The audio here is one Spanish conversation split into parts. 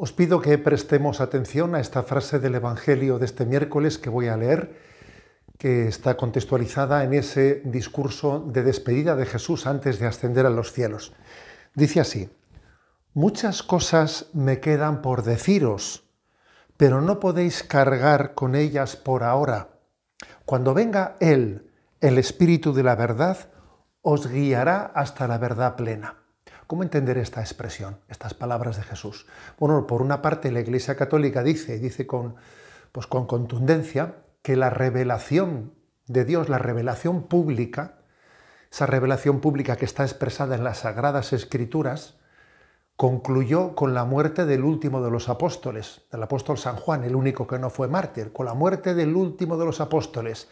Os pido que prestemos atención a esta frase del Evangelio de este miércoles que voy a leer, que está contextualizada en ese discurso de despedida de Jesús antes de ascender a los cielos. Dice así, muchas cosas me quedan por deciros, pero no podéis cargar con ellas por ahora. Cuando venga Él, el Espíritu de la verdad, os guiará hasta la verdad plena. ¿Cómo entender esta expresión, estas palabras de Jesús? Bueno, por una parte la Iglesia Católica dice, y dice con, pues con contundencia, que la revelación de Dios, la revelación pública, esa revelación pública que está expresada en las Sagradas Escrituras, concluyó con la muerte del último de los apóstoles, del apóstol San Juan, el único que no fue mártir, con la muerte del último de los apóstoles,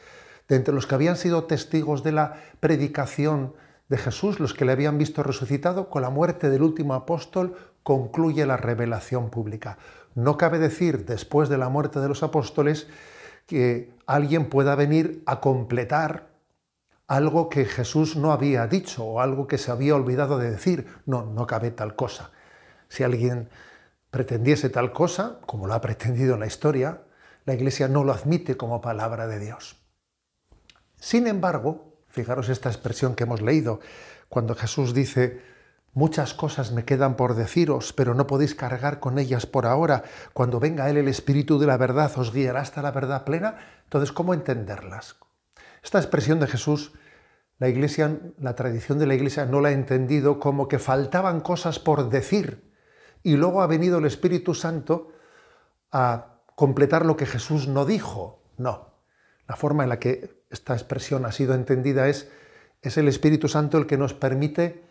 de entre los que habían sido testigos de la predicación de Jesús, los que le habían visto resucitado, con la muerte del último apóstol concluye la revelación pública. No cabe decir, después de la muerte de los apóstoles, que alguien pueda venir a completar algo que Jesús no había dicho o algo que se había olvidado de decir. No, no cabe tal cosa. Si alguien pretendiese tal cosa, como lo ha pretendido en la historia, la Iglesia no lo admite como palabra de Dios. Sin embargo, Fijaros esta expresión que hemos leído, cuando Jesús dice, muchas cosas me quedan por deciros, pero no podéis cargar con ellas por ahora. Cuando venga Él el Espíritu de la verdad, os guiará hasta la verdad plena. Entonces, ¿cómo entenderlas? Esta expresión de Jesús, la Iglesia, la tradición de la Iglesia no la ha entendido como que faltaban cosas por decir. Y luego ha venido el Espíritu Santo a completar lo que Jesús no dijo. No, la forma en la que esta expresión ha sido entendida es, es el Espíritu Santo el que nos permite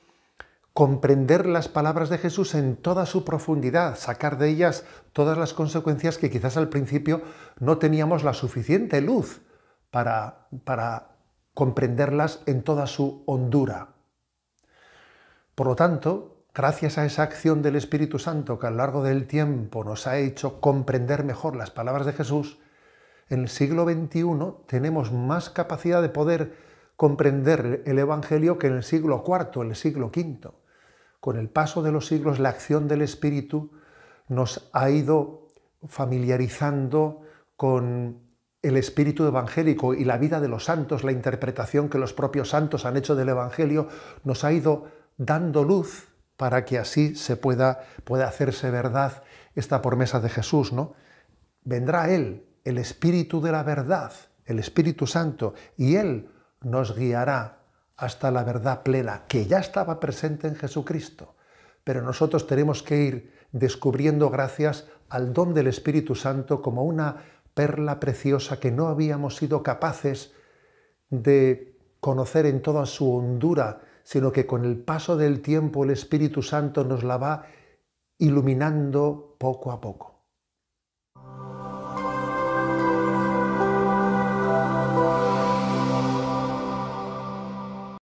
comprender las palabras de Jesús en toda su profundidad, sacar de ellas todas las consecuencias que quizás al principio no teníamos la suficiente luz para, para comprenderlas en toda su hondura. Por lo tanto, gracias a esa acción del Espíritu Santo que a lo largo del tiempo nos ha hecho comprender mejor las palabras de Jesús, en el siglo XXI tenemos más capacidad de poder comprender el Evangelio que en el siglo IV, en el siglo V. Con el paso de los siglos, la acción del Espíritu nos ha ido familiarizando con el espíritu evangélico y la vida de los santos, la interpretación que los propios santos han hecho del Evangelio, nos ha ido dando luz para que así se pueda, pueda hacerse verdad esta promesa de Jesús, ¿no? Vendrá Él, el Espíritu de la verdad, el Espíritu Santo, y Él nos guiará hasta la verdad plena, que ya estaba presente en Jesucristo. Pero nosotros tenemos que ir descubriendo gracias al don del Espíritu Santo como una perla preciosa que no habíamos sido capaces de conocer en toda su hondura, sino que con el paso del tiempo el Espíritu Santo nos la va iluminando poco a poco.